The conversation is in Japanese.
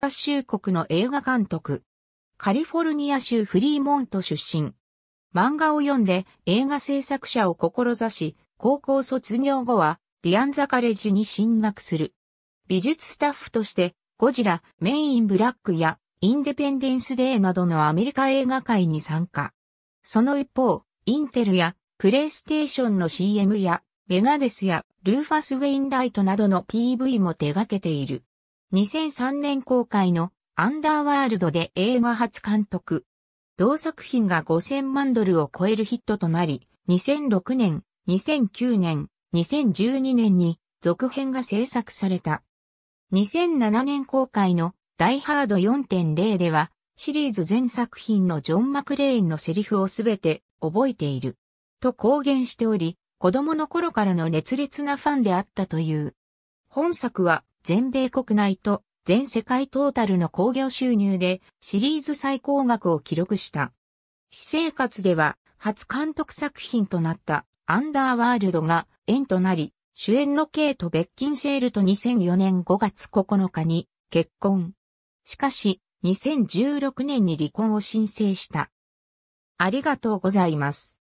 合衆国の映画監督。カリフォルニア州フリーモント出身。漫画を読んで映画制作者を志し、高校卒業後はディアンザカレッジに進学する。美術スタッフとしてゴジラ、メインブラックやインデペンデンスデーなどのアメリカ映画界に参加。その一方、インテルやプレイステーションの CM やメガデスやルーファス・ウェインライトなどの PV も手掛けている。2003年公開のアンダーワールドで映画初監督。同作品が5000万ドルを超えるヒットとなり、2006年、2009年、2012年に続編が制作された。2007年公開のダイハード4.0では、シリーズ全作品のジョン・マクレーンのセリフをすべて覚えている。と公言しており、子供の頃からの熱烈なファンであったという。本作は全米国内と全世界トータルの興行収入でシリーズ最高額を記録した。私生活では初監督作品となったアンダーワールドが縁となり、主演のケイト・ベッキンセールと2004年5月9日に結婚。しかし、2016年に離婚を申請した。ありがとうございます。